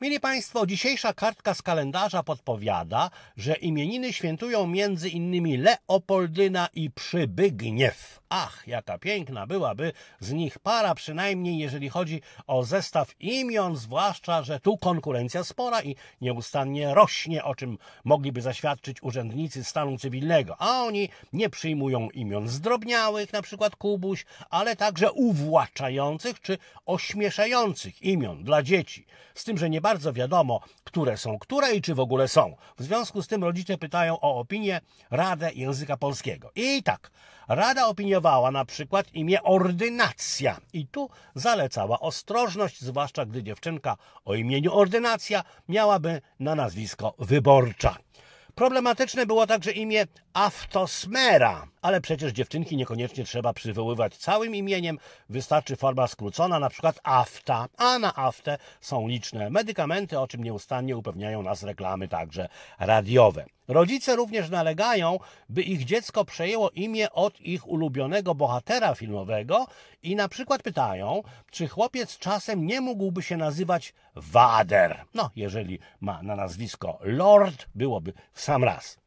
Mili Państwo, dzisiejsza kartka z kalendarza podpowiada, że imieniny świętują między innymi Leopoldyna i Przybygniew. Ach, jaka piękna byłaby z nich para, przynajmniej jeżeli chodzi o zestaw imion, zwłaszcza, że tu konkurencja spora i nieustannie rośnie, o czym mogliby zaświadczyć urzędnicy stanu cywilnego. A oni nie przyjmują imion zdrobniałych, na przykład Kubuś, ale także uwłaczających czy ośmieszających imion dla dzieci. Z tym, że nie bardzo wiadomo, które są które i czy w ogóle są. W związku z tym rodzice pytają o opinię Radę Języka Polskiego. I tak, Rada opiniowała na przykład imię ordynacja i tu zalecała ostrożność, zwłaszcza gdy dziewczynka o imieniu ordynacja miałaby na nazwisko wyborcza. Problematyczne było także imię Aftosmera, ale przecież dziewczynki niekoniecznie trzeba przywoływać całym imieniem, wystarczy forma skrócona, na przykład afta, a na aftę są liczne medykamenty, o czym nieustannie upewniają nas reklamy także radiowe. Rodzice również nalegają, by ich dziecko przejęło imię od ich ulubionego bohatera filmowego i na przykład pytają, czy chłopiec czasem nie mógłby się nazywać Wader. No, jeżeli ma na nazwisko Lord, byłoby w sam raz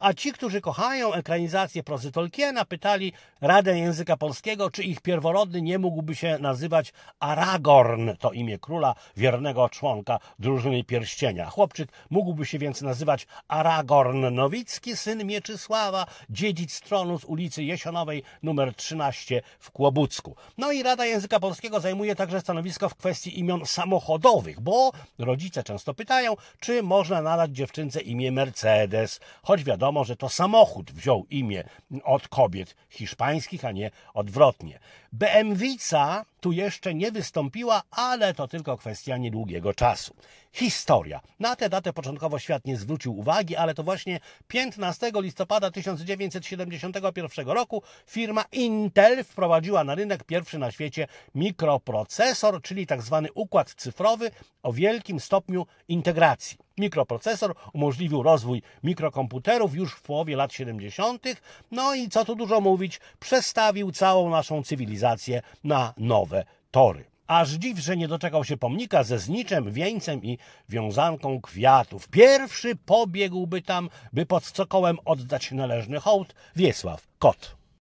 a ci, którzy kochają ekranizację prozy Tolkiena, pytali Radę Języka Polskiego, czy ich pierworodny nie mógłby się nazywać Aragorn, to imię króla, wiernego członka drużyny pierścienia. Chłopczyk mógłby się więc nazywać Aragorn Nowicki, syn Mieczysława, dziedzic tronu z ulicy Jesionowej numer 13 w Kłobucku. No i Rada Języka Polskiego zajmuje także stanowisko w kwestii imion samochodowych, bo rodzice często pytają, czy można nadać dziewczynce imię Mercedes, choć wiadomo, wiadomo, że to samochód wziął imię od kobiet hiszpańskich, a nie odwrotnie. BMWica tu jeszcze nie wystąpiła, ale to tylko kwestia niedługiego czasu. Historia. Na tę datę początkowo świat nie zwrócił uwagi, ale to właśnie 15 listopada 1971 roku firma Intel wprowadziła na rynek pierwszy na świecie mikroprocesor, czyli tzw. Tak układ cyfrowy o wielkim stopniu integracji. Mikroprocesor umożliwił rozwój mikrokomputerów już w połowie lat 70., no i co tu dużo mówić, przestawił całą naszą cywilizację na nowe tory. Aż dziw, że nie doczekał się pomnika ze zniczem, wieńcem i wiązanką kwiatów. Pierwszy pobiegłby tam, by pod cokołem oddać należny hołd Wiesław Kot.